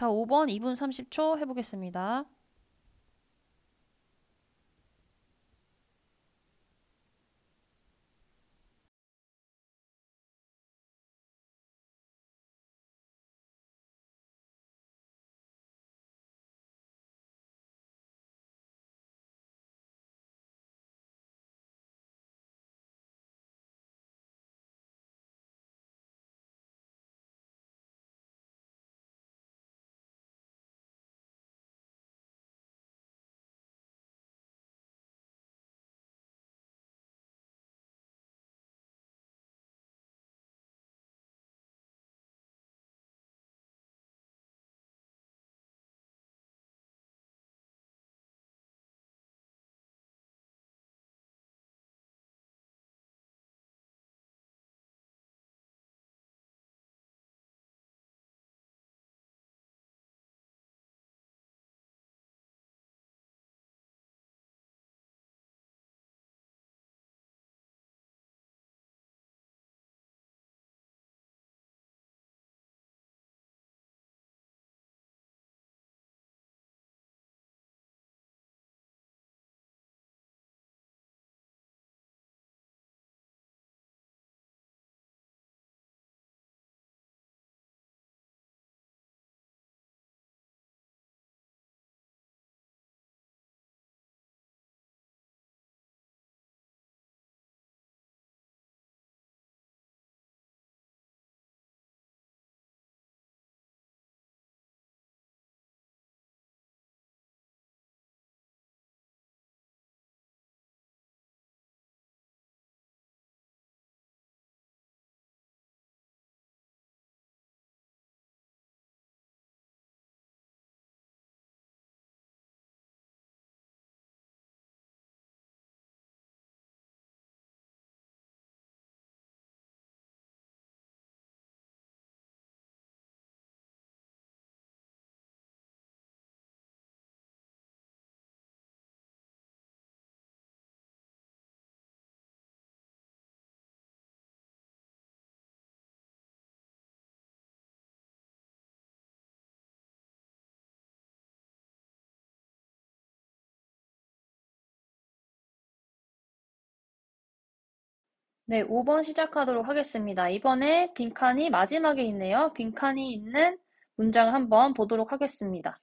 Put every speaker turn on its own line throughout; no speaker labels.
자, 5번 2분 30초 해보겠습니다. 네, 5번 시작하도록 하겠습니다. 이번에 빈칸이 마지막에 있네요. 빈칸이 있는 문장 을 한번 보도록 하겠습니다.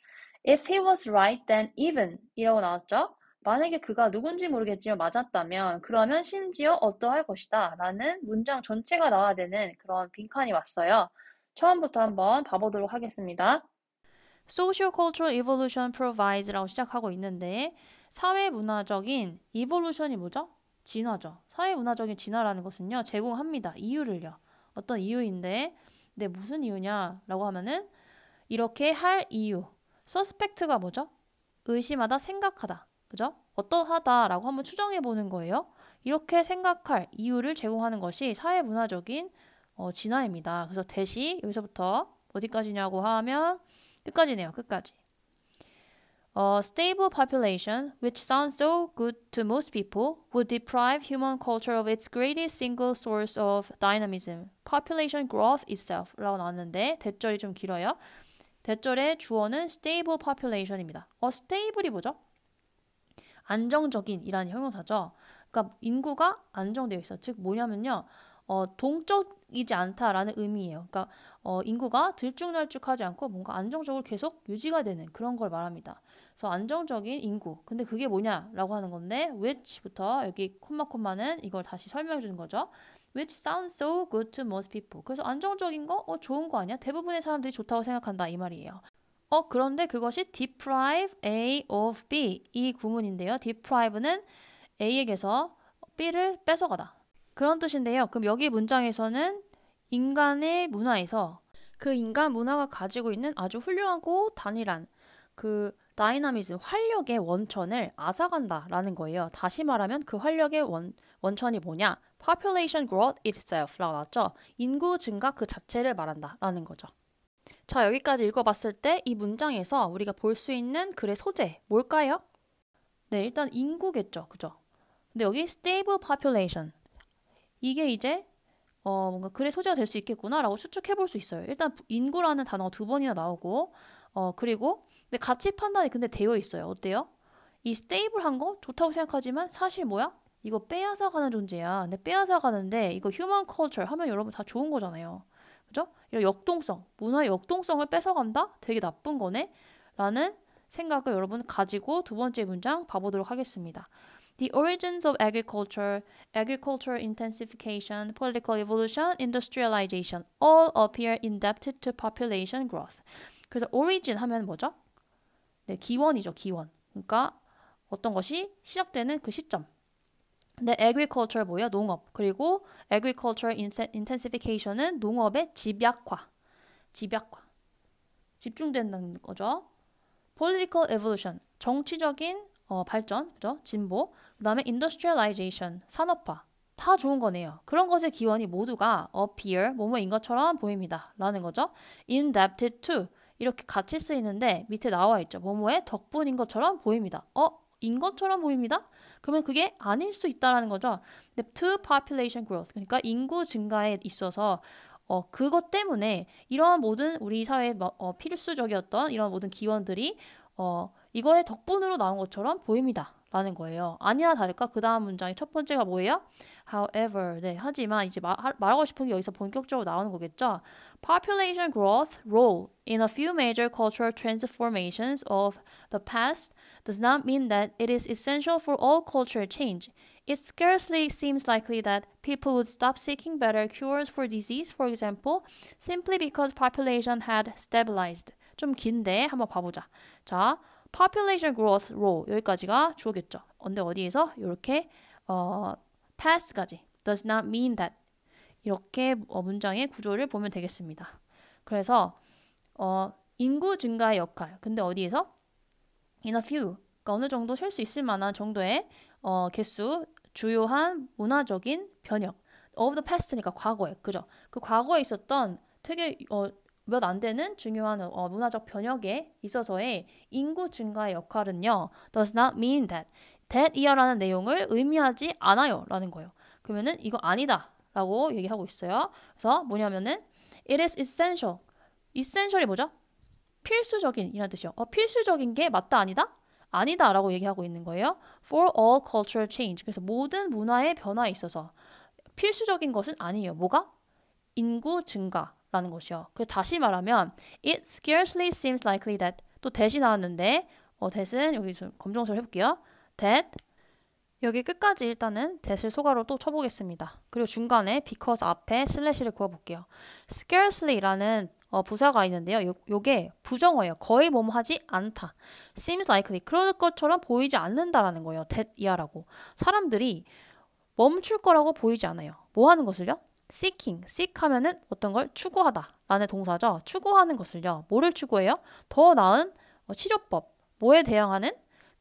If he was right, then even 이라고 나왔죠? 만약에 그가 누군지 모르겠지만 맞았다면 그러면 심지어 어떠할 것이다 라는 문장 전체가 나와야 되는 그런 빈칸이 왔어요. 처음부터 한번 봐보도록 하겠습니다. Socio-cultural evolution provides 라고 시작하고 있는데 사회문화적인 evolution이 뭐죠? 진화죠. 사회문화적인 진화라는 것은요. 제공합니다. 이유를요. 어떤 이유인데 네, 무슨 이유냐라고 하면은 이렇게 할 이유. 서스펙트가 뭐죠? 의심하다, 생각하다. 그죠? 어떠하다라고 한번 추정해 보는 거예요. 이렇게 생각할 이유를 제공하는 것이 사회문화적인 어, 진화입니다. 그래서 대시 여기서부터 어디까지냐고 하면 끝까지네요. 끝까지. A stable population, which sounds so good to most people, would deprive human culture of its greatest single source of dynamism, population growth itself 라고 나왔는데 대절이 좀 길어요. 대절의 주어는 stable population입니다. 어, stable이 뭐죠? 안정적인 이라는 형용사죠. 그러니까 인구가 안정되어 있어. 즉 뭐냐면요. 어, 동적이지 않다라는 의미예요. 그러니까 어, 인구가 들쭉날쭉하지 않고 뭔가 안정적으로 계속 유지가 되는 그런 걸 말합니다. 그래서 안정적인 인구. 근데 그게 뭐냐라고 하는 건데 which부터 여기 콤마 콤마는 이걸 다시 설명해 주는 거죠. Which sounds so good to most people. 그래서 안정적인 거, 어 좋은 거 아니야? 대부분의 사람들이 좋다고 생각한다 이 말이에요. 어 그런데 그것이 deprive A of B 이 구문인데요. deprive는 A에게서 B를 뺏어가다. 그런 뜻인데요. 그럼 여기 문장에서는 인간의 문화에서 그 인간 문화가 가지고 있는 아주 훌륭하고 단일한 그 다이나미즘 활력의 원천을 앗아간다라는 거예요. 다시 말하면 그 활력의 원, 원천이 뭐냐? population growth itself라고 나왔죠. 인구 증가 그 자체를 말한다라는 거죠. 자, 여기까지 읽어봤을 때 이 문장에서 우리가 볼 수 있는 글의 소재 뭘까요? 네, 일단 인구겠죠. 그죠? 근데 여기 stable population 이게 이제 어, 뭔가 글의 소재가 될 수 있겠구나라고 추측해 볼 수 있어요. 일단 인구라는 단어가 두 번이나 나오고 어, 그리고 근데 가치 판단이 근데 되어 있어요. 어때요? 이 스테이블한 거 좋다고 생각하지만 사실 뭐야? 이거 빼앗아 가는 존재야. 근데 빼앗아 가는데 이거 휴먼 컬처 하면 여러분 다 좋은 거잖아요. 그죠? 이런 역동성, 문화 의 역동성을 뺏어 간다? 되게 나쁜 거네. 라는 생각을 여러분 가지고 두 번째 문장 봐보도록 하겠습니다. The origins of agriculture, agricultural intensification, political evolution, industrialization all appear indebted to population growth. 그래서 origin 하면 뭐죠? 네, 기원이죠, 기원. 그러니까 어떤 것이 시작되는 그 시점. 근데 agriculture 뭐예요? 농업. 그리고 agriculture intensification은 농업의 집약화. 집약화. 집중된다는 거죠. political evolution. 정치적인 어, 발전, 그죠? 진보. 그다음에 industrialization. 산업화. 다 좋은 거네요. 그런 것의 기원이 모두가 appear, 뭐뭐인 것처럼 보입니다. 라는 거죠. indebted to. 이렇게 같이 쓰이는데 밑에 나와 있죠. 뭐뭐의 덕분인 것처럼 보입니다. 어? 인 것처럼 보입니다. 그러면 그게 아닐 수 있다라는 거죠. to population growth 그러니까 인구 증가에 있어서 어, 그것 때문에 이러한 모든 우리 사회의 뭐, 어, 필수적이었던 이런 모든 기원들이 어, 이거의 덕분으로 나온 것처럼 보입니다. 라는 거예요. 아니나 다를까 그 다음 문장의 첫 번째가 뭐예요? However, 네 하지만 이제 마, 말하고 싶은 게 여기서 본격적으로 나오는 거겠죠. Population growth role in a few major cultural transformations of the past does not mean that it is essential for all cultural change. It scarcely seems likely that people would stop seeking better cures for disease, for example, simply because population had stabilized. 좀 긴데 한번 봐보자. 자, population growth row 여기까지가 주어겠죠. 근데 어디에서 이렇게 어, past까지 does not mean that 이렇게 어, 문장의 구조를 보면 되겠습니다. 그래서 어, 인구 증가의 역할. 근데 어디에서 in a few 그러니까 어느 정도 쉴수 있을 만한 정도의 어, 개수 주요한 문화적인 변혁 of the past니까 과거에 그죠? 그 과거에 있었던 되게 어, 몇안 되는 중요한 어, 문화적 변혁에 있어서의 인구 증가의 역할은요 does not mean that that 이어라는 내용을 의미하지 않아요 라는 거예요. 그러면은 이거 아니다 라고 얘기하고 있어요. 그래서 뭐냐면은 it is essential essential이 뭐죠? 필수적인 이란 뜻이요. 어, 필수적인 게 맞다 아니다? 아니다 라고 얘기하고 있는 거예요. For all cultural change. 그래서 모든 문화의 변화에 있어서 필수적인 것은 아니에요. 뭐가? 인구 증가. 라는 것이요. 그 다시 말하면 it scarcely seems likely that 또대이 나왔는데 어, that은 여기 좀 검정소를 해볼게요. that 여기 끝까지 일단은 that을 소가로 또 쳐보겠습니다. 그리고 중간에 because 앞에 슬래시를 구워볼게요 scarcely라는 어, 부사가 있는데요. 요, 게 부정어예요. 거의 뭐 하지 않다. seems likely. 그럴 것처럼 보이지 않는다라는 거예요. that 이하라고. 사람들이 멈출 거라고 보이지 않아요. 뭐 하는 것을요? seeking, seek 하면은 어떤 걸 추구하다 라는 동사죠. 추구하는 것을요. 뭐를 추구해요? 더 나은 어, 치료법, 뭐에 대항하는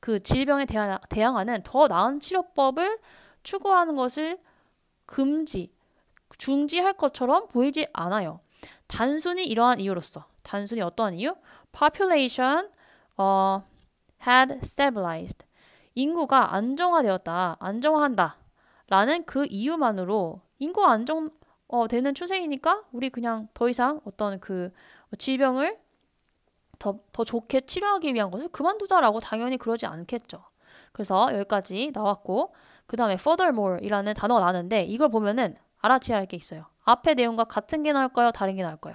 그 질병에 대하, 항하는더 나은 치료법을 추구하는 것을 금지, 중지할 것처럼 보이지 않아요. 단순히 이러한 이유로서, 단순히 어떠한 이유? population uh, had stabilized. 인구가 안정화되었다, 안정화한다. 라는 그 이유만으로 인구 안정, 어, 되는 추세이니까 우리 그냥 더 이상 어떤 그 어, 질병을 더, 더 좋게 치료하기 위한 것을 그만두자라고 당연히 그러지 않겠죠. 그래서 여기까지 나왔고 그 다음에 furthermore 이라는 단어가 나는데 이걸 보면은 알아채야 할 게 있어요. 앞에 내용과 같은 게 나올까요? 다른 게 나올까요?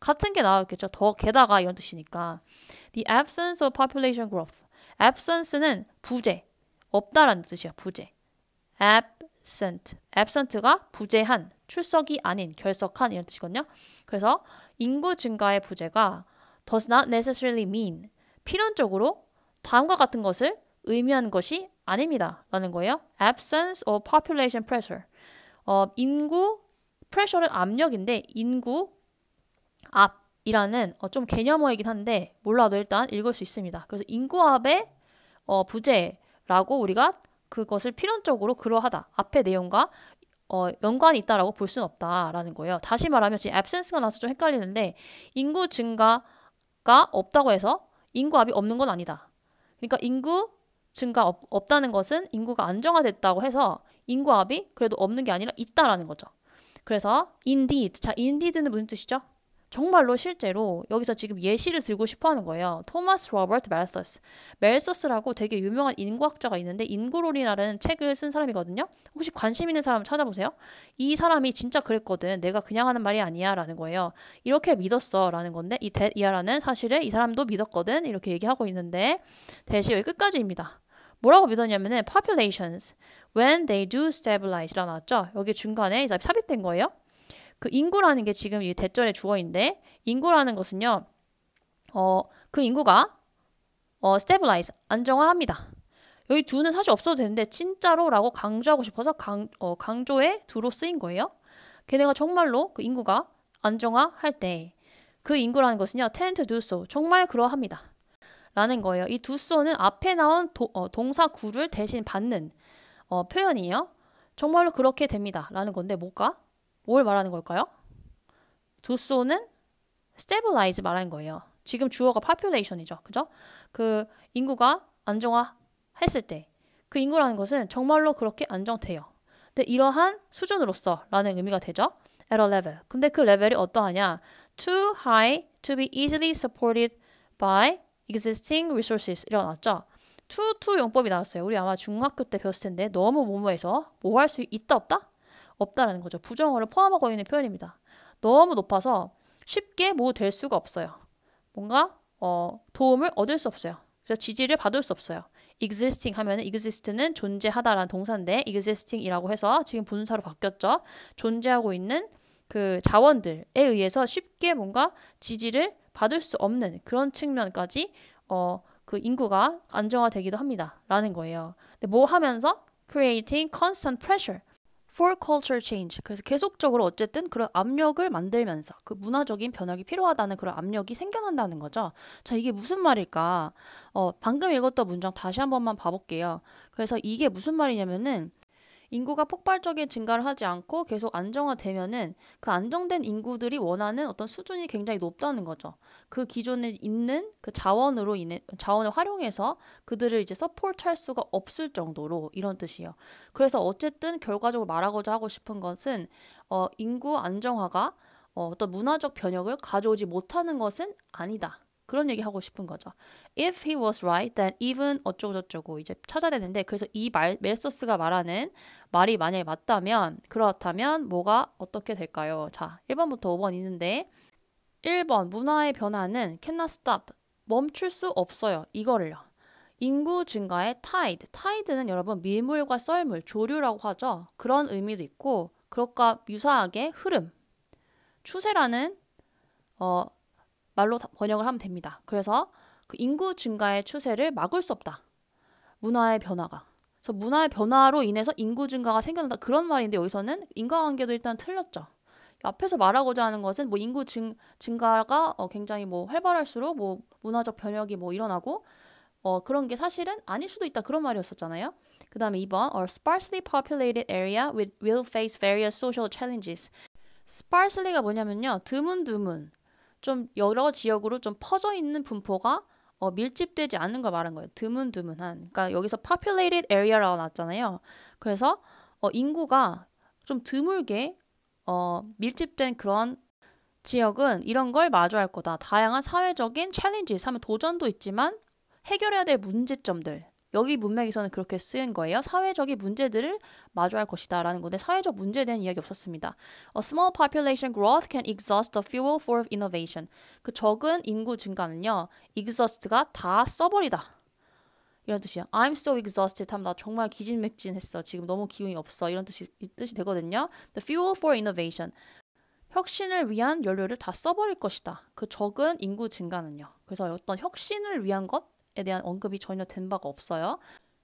같은 게 나왔겠죠. 더 게다가 이런 뜻이니까 the absence of population growth absence는 부재, 없다라는 뜻이야. 부재 absent absent가 부재한 출석이 아닌 결석한 이런 뜻이거든요. 그래서 인구 증가의 부재가 does not necessarily mean 필연적으로 다음과 같은 것을 의미하는 것이 아닙니다. 라는 거예요. absence of population pressure. 어, 인구 pressure는 압력인데 인구 압이라는 어, 좀 개념어이긴 한데 몰라도 일단 읽을 수 있습니다. 그래서 인구압의 어, 부재라고 우리가 그것을 필연적으로 그러하다. 앞에 내용과 어, 연관이 있다라고 볼 수는 없다라는 거예요. 다시 말하면 지금 absence가 나서좀 헷갈리는데 인구 증가가 없다고 해서 인구압이 없는 건 아니다. 그러니까 인구 증가 없, 없다는 것은 인구가 안정화됐다고 해서 인구압이 그래도 없는 게 아니라 있다라는 거죠. 그래서 indeed. 자, indeed는 무슨 뜻이죠? 정말로 실제로 여기서 지금 예시를 들고 싶어 하는 거예요. 토마스 로버트 멜서스. 멜서스라고 되게 유명한 인구학자가 있는데 인구론이라는 책을 쓴 사람이거든요. 혹시 관심 있는 사람 찾아보세요. 이 사람이 진짜 그랬거든. 내가 그냥 하는 말이 아니야 라는 거예요. 이렇게 믿었어 라는 건데 이 데이아라는 사실을 이 사람도 믿었거든. 이렇게 얘기하고 있는데 대시 여기 끝까지입니다. 뭐라고 믿었냐면은 populations when they do stabilize라 나왔죠. 여기 중간에 이제 삽입된 거예요. 그 인구라는 게 지금 이 대절의 주어인데 인구라는 것은요. 어, 그 인구가 어, stabilize 안정화합니다. 여기 두는 사실 없어도 되는데 진짜로라고 강조하고 싶어서 강, 어, 강조에 두로 쓰인 거예요. 걔네가 정말로 그 인구가 안정화할 때 그 인구라는 것은요. tend to do so 정말 그러합니다. 라는 거예요. 이 do so는 앞에 나온 도, 어, 동사 구를 대신 받는 어, 표현이에요. 정말로 그렇게 됩니다. 라는 건데 뭐가? 뭘 말하는 걸까요? 도소는 stabilize 말하는 거예요. 지금 주어가 population이죠. 그죠? 그 인구가 안정화했을 때 그 인구라는 것은 정말로 그렇게 안정돼요. 근데 이러한 수준으로서라는 의미가 되죠. at a level. 근데 그 레벨이 어떠하냐? too high to be easily supported by existing resources 일어났죠. to to 용법이 나왔어요. 우리 아마 중학교 때 배웠을 텐데 너무 뭐뭐해서 뭐 할 수 있다 없다? 없다라는 거죠. 부정어를 포함하고 있는 표현입니다. 너무 높아서 쉽게 뭐 될 수가 없어요. 뭔가 어, 도움을 얻을 수 없어요. 그래서 지지를 받을 수 없어요. existing 하면 exist는 존재하다라는 동사인데 existing이라고 해서 지금 분사로 바뀌었죠. 존재하고 있는 그 자원들에 의해서 쉽게 뭔가 지지를 받을 수 없는 그런 측면까지 어, 그 인구가 안정화되기도 합니다. 라는 거예요. 근데 뭐 하면서 creating constant pressure for culture change. 그래서 계속적으로 어쨌든 그런 압력을 만들면서 그 문화적인 변화가 필요하다는 그런 압력이 생겨난다는 거죠. 자, 이게 무슨 말일까? 어, 방금 읽었던 문장 다시 한 번만 봐볼게요. 그래서 이게 무슨 말이냐면은 인구가 폭발적인 증가를 하지 않고 계속 안정화되면은 그 안정된 인구들이 원하는 어떤 수준이 굉장히 높다는 거죠. 그 기존에 있는 그 자원으로 인해 자원을 활용해서 그들을 이제 서포트할 수가 없을 정도로 이런 뜻이에요. 그래서 어쨌든 결과적으로 말하고자 하고 싶은 것은 어 인구 안정화가 어, 어떤 문화적 변혁을 가져오지 못하는 것은 아니다. 그런 얘기 하고 싶은 거죠. If he was right, then even 어쩌고저쩌고 이제 찾아내는데 그래서 이 말, 멜서스가 말하는 말이 만약에 맞다면 그렇다면 뭐가 어떻게 될까요? 자, 1번부터 5번 있는데 1번 문화의 변화는 cannot stop 멈출 수 없어요. 이거를요. 인구 증가의 타이드. 타이드는 여러분 밀물과 썰물, 조류라고 하죠. 그런 의미도 있고 그것과 유사하게 흐름. 추세라는 어, 말로 번역을 하면 됩니다. 그래서 그 인구 증가의 추세를 막을 수 없다. 문화의 변화가. 그래서 문화의 변화로 인해서 인구 증가가 생겨난다. 그런 말인데 여기서는 인과관계도 일단 틀렸죠. 앞에서 말하고자 하는 것은 뭐 인구 증, 증가가 어, 굉장히 뭐 활발할수록 뭐 문화적 변혁이 뭐 일어나고 어, 그런 게 사실은 아닐 수도 있다 그런 말이었었잖아요. 그 다음에 2번 o 어, sparsely populated area will face various social challenges. sparsely가 뭐냐면요. 드문드문 좀 여러 지역으로 좀 퍼져 있는 분포가 어, 밀집되지 않는 걸 말한 거예요. 드문드문한. 그러니까 여기서 populated area라고 나왔잖아요. 그래서 어, 인구가 좀 드물게 어, 밀집된 그런 지역은 이런 걸 마주할 거다. 다양한 사회적인 챌린지, 사의 도전도 있지만 해결해야 될 문제점들, 여기 문맥에서는 그렇게 쓰인 거예요. 사회적인 문제들을 마주할 것이다 라는 건데 사회적 문제에 대한 이야기 없었습니다. A small population growth can exhaust the fuel for innovation. 그 적은 인구 증가는요. exhaust가 다 써버리다. 이런 뜻이야. I'm so exhausted. 하면 나 정말 기진맥진했어. 지금 너무 기운이 없어. 이런 뜻이 이 뜻이 되거든요. The fuel for innovation. 혁신을 위한 연료를 다 써버릴 것이다. 그 적은 인구 증가는요. 그래서 어떤 혁신을 위한 것 대한 언급이 전혀 된 바가 없어요.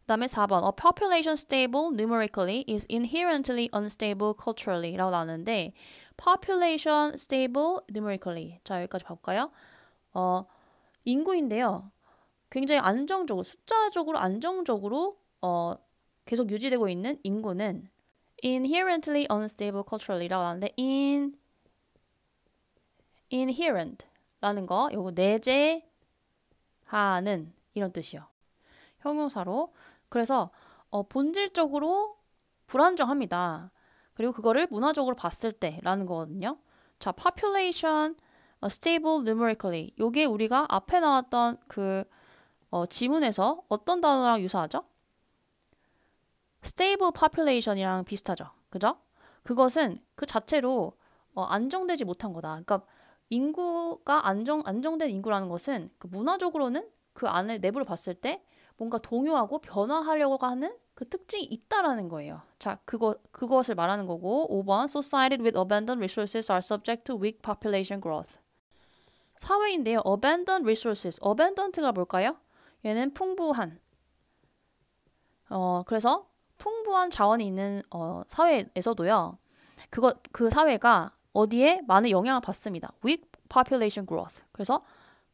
다음에 4번 A population stable numerically is inherently unstable culturally 라고 나왔는데 population stable numerically 자 여기까지 볼까요? 어 인구인데요. 굉장히 안정적으로 숫자적으로 안정적으로 어 계속 유지되고 있는 인구는 inherently unstable culturally라고 하는데 in inherent라는 거 요거 내재하는 이런 뜻이요. 형용사로. 그래서 어, 본질적으로 불안정합니다. 그리고 그거를 문화적으로 봤을 때라는 거거든요. 자, population 어, stable numerically. 요게 우리가 앞에 나왔던 그 어, 지문에서 어떤 단어랑 유사하죠? stable population이랑 비슷하죠. 그죠? 그것은 그 자체로 어, 안정되지 못한 거다. 그러니까 인구가 안정 안정된 인구라는 것은 그 문화적으로는 그 안에 내부를 봤을 때 뭔가 동요하고 변화하려고 하는 그 특징이 있다라는 거예요. 자, 그거 그것을 말하는 거고 5번 society with abandoned resources are subject to weak population growth. 사회인데요. abandoned resources. abandoned가 뭘까요? 얘는 풍부한 어, 그래서 풍부한 자원이 있는 어, 사회에서도요. 그거 그 사회가 어디에 많은 영향을 받습니다. weak population growth. 그래서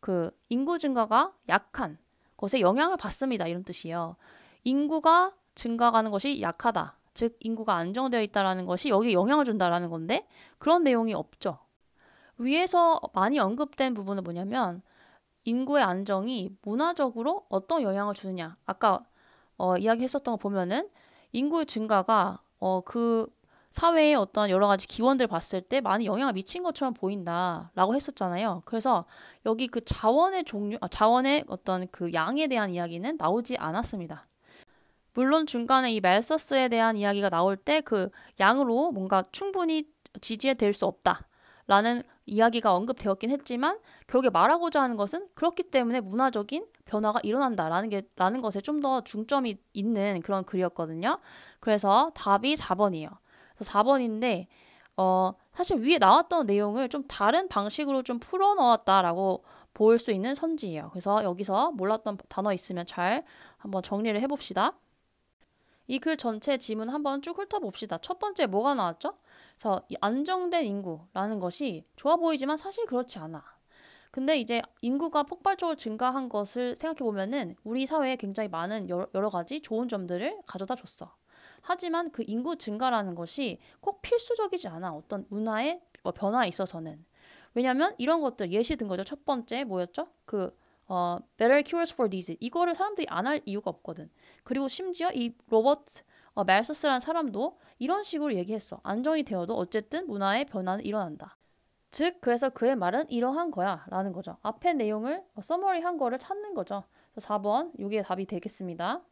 그 인구 증가가 약한 것에 영향을 받습니다. 이런 뜻이에요. 인구가 증가하는 것이 약하다. 즉 인구가 안정되어 있다라는 것이 여기에 영향을 준다라는 건데 그런 내용이 없죠. 위에서 많이 언급된 부분은 뭐냐면 인구의 안정이 문화적으로 어떤 영향을 주느냐. 아까 어, 이야기했었던 거 보면은 인구 증가가 어, 그 사회의 어떤 여러 가지 기원들 봤을 때 많은 영향을 미친 것처럼 보인다라고 했었잖아요. 그래서 여기 그 자원의 종류, 아, 자원의 어떤 그 양에 대한 이야기는 나오지 않았습니다. 물론 중간에 이 멜서스에 대한 이야기가 나올 때 그 양으로 뭔가 충분히 지지될 수 없다. 라는 이야기가 언급되었긴 했지만 결국에 말하고자 하는 것은 그렇기 때문에 문화적인 변화가 일어난다라는 게 라는 것에 좀 더 중점이 있는 그런 글이었거든요. 그래서 답이 4번이에요. 4번인데 어, 사실 위에 나왔던 내용을 좀 다른 방식으로 좀 풀어 놓았다라고볼 수 있는 선지예요. 그래서 여기서 몰랐던 단어 있으면 잘 한번 정리를 해봅시다. 이 글 전체 지문 한번 쭉 훑어봅시다. 첫 번째 뭐가 나왔죠? 그래서 안정된 인구라는 것이 좋아 보이지만 사실 그렇지 않아. 근데 이제 인구가 폭발적으로 증가한 것을 생각해 보면 우리 사회에 굉장히 많은 여러, 여러 가지 좋은 점들을 가져다 줬어. 하지만 그 인구 증가라는 것이 꼭 필수적이지 않아. 어떤 문화의 뭐 변화에 있어서는. 왜냐하면 이런 것들 예시 든 거죠. 첫 번째 뭐였죠? 그 어, Better Cures for Disease 이거를 사람들이 안 할 이유가 없거든. 그리고 심지어 이 로버트 어, 말서스라는 사람도 이런 식으로 얘기했어. 안정이 되어도 어쨌든 문화의 변화는 일어난다. 즉 그래서 그의 말은 이러한 거야 라는 거죠. 앞에 내용을 어, 서머리한 거를 찾는 거죠. 4번 여기에 답이 되겠습니다.